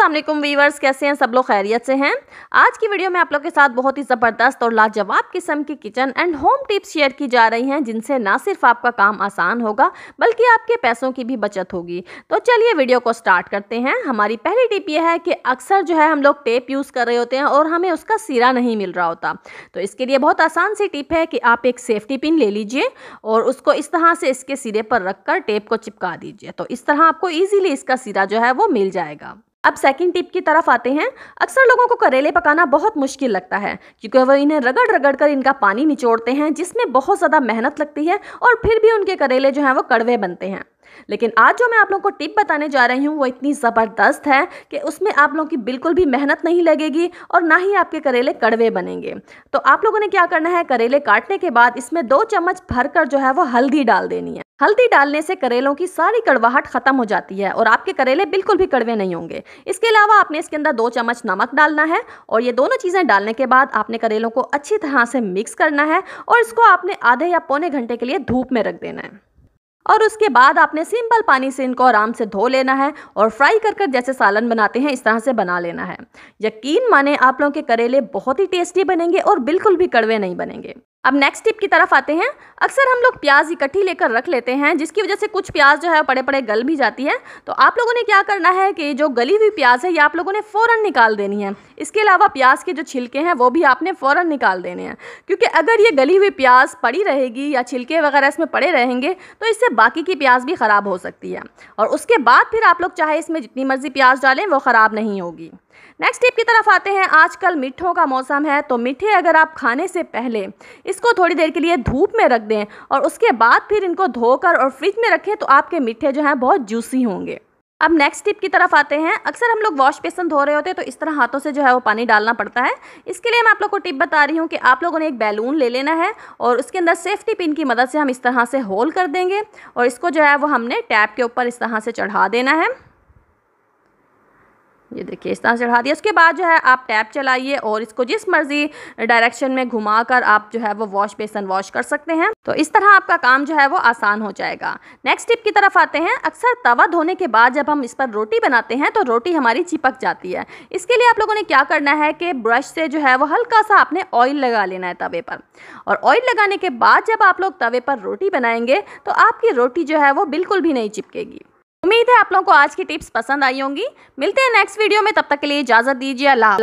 Aslam viewers कैसे हैं सब लोग खैरियत से हैं आज की वीडियो में आप लोग के साथ बहुत ही ज़बरदस्त और लाजवाब किस्म की kitchen and home tips share की जा रही हैं जिनसे ना सिर्फ आपका काम आसान होगा बल्कि आपके पैसों की भी बचत होगी तो चलिए वीडियो को स्टार्ट करते हैं हमारी पहली टिप यह है कि अक्सर जो है हम लोग टेप यूज़ कर रहे होते हैं और हमें उसका सिरा नहीं मिल रहा होता तो इसके लिए बहुत आसान सी टिप है कि आप एक सेफ्टी पिन ले लीजिए और उसको इस तरह से इसके सिरे पर रख टेप को चिपका दीजिए तो इस तरह आपको ईजिली इसका सिरा जो है वो मिल जाएगा अब सेकंड टिप की तरफ आते हैं अक्सर लोगों को करेले पकाना बहुत मुश्किल लगता है क्योंकि वह इन्हें रगड़ रगड़ कर इनका पानी निचोड़ते हैं जिसमें बहुत ज़्यादा मेहनत लगती है और फिर भी उनके करेले जो हैं वो कड़वे बनते हैं लेकिन आज जो मैं आप लोगों को टिप बताने जा रही हूँ वो इतनी ज़बरदस्त है कि उसमें आप लोगों की बिल्कुल भी मेहनत नहीं लगेगी और ना ही आपके करेले कड़वे बनेंगे तो आप लोगों ने क्या करना है करेले काटने के बाद इसमें दो चम्मच भर कर जो है वो हल्दी डाल देनी है हल्दी डालने से करेलों की सारी कड़वाहट खत्म हो जाती है और आपके करेले बिल्कुल भी कड़वे नहीं होंगे इसके अलावा आपने इसके अंदर दो चम्मच नमक डालना है और ये दोनों चीज़ें डालने के बाद आपने करेलों को अच्छी तरह से मिक्स करना है और इसको आपने आधे या पौने घंटे के लिए धूप में रख देना है और उसके बाद आपने सिंपल पानी से इनको आराम से धो लेना है और फ्राई कर कर जैसे सालन बनाते हैं इस तरह से बना लेना है यकीन माने आप लोगों के करेले बहुत ही टेस्टी बनेंगे और बिल्कुल भी कड़वे नहीं बनेंगे अब नेक्स्ट टिप की तरफ आते हैं अक्सर हम लोग प्याज इकट्ठी लेकर रख लेते हैं जिसकी वजह से कुछ प्याज जो है पड़े पड़े गल भी जाती है तो आप लोगों ने क्या करना है कि जो गली हुई प्याज है ये आप लोगों ने फ़ौरन निकाल देनी है इसके अलावा प्याज के जो छिलके हैं वो भी आपने फ़ौरन निकाल देने हैं क्योंकि अगर ये गली हुई प्याज पड़ी रहेगी या छिलके वगैरह इसमें पड़े रहेंगे तो इससे बाकी की प्याज भी ख़राब हो सकती है और उसके बाद फिर आप लोग चाहे इसमें जितनी मर्ज़ी प्याज डालें वो ख़राब नहीं होगी नेक्स्ट टिप की तरफ आते हैं आजकल मिठों का मौसम है तो मीठे अगर आप खाने से पहले इसको थोड़ी देर के लिए धूप में रख दें और उसके बाद फिर इनको धोकर और फ्रिज में रखें तो आपके मीठे जो हैं बहुत जूसी होंगे अब नेक्स्ट टिप की तरफ आते हैं अक्सर हम लोग वॉश बेसन धो रहे होते हैं तो इस तरह हाथों से जो है वो पानी डालना पड़ता है इसके लिए मैं आप लोग को टिप बता रही हूँ कि आप लोगों ने एक बैलून ले लेना है और उसके अंदर सेफ्टी पिन की मदद से हम इस तरह से होल कर देंगे और इसको जो है वो हमने टैप के ऊपर इस तरह से चढ़ा देना है ये देखिए इस तरह से चढ़ा दिया उसके बाद जो है आप टैप चलाइए और इसको जिस मर्ज़ी डायरेक्शन में घुमा कर आप जो है वो वॉश बेसन वॉश कर सकते हैं तो इस तरह आपका काम जो है वो आसान हो जाएगा नेक्स्ट टिप की तरफ आते हैं अक्सर तवा धोने के बाद जब हम इस पर रोटी बनाते हैं तो रोटी हमारी चिपक जाती है इसके लिए आप लोगों ने क्या करना है कि ब्रश से जो है वो हल्का सा आपने ऑयल लगा लेना है तवे पर और ऑयल लगाने के बाद जब आप लोग तवे पर रोटी बनाएंगे तो आपकी रोटी जो है वो बिल्कुल भी नहीं चिपकेगी उम्मीद है आप लोगों को आज की टिप्स पसंद आई होंगी मिलते हैं नेक्स्ट वीडियो में तब तक के लिए इजाजत दीजिए अल्लाह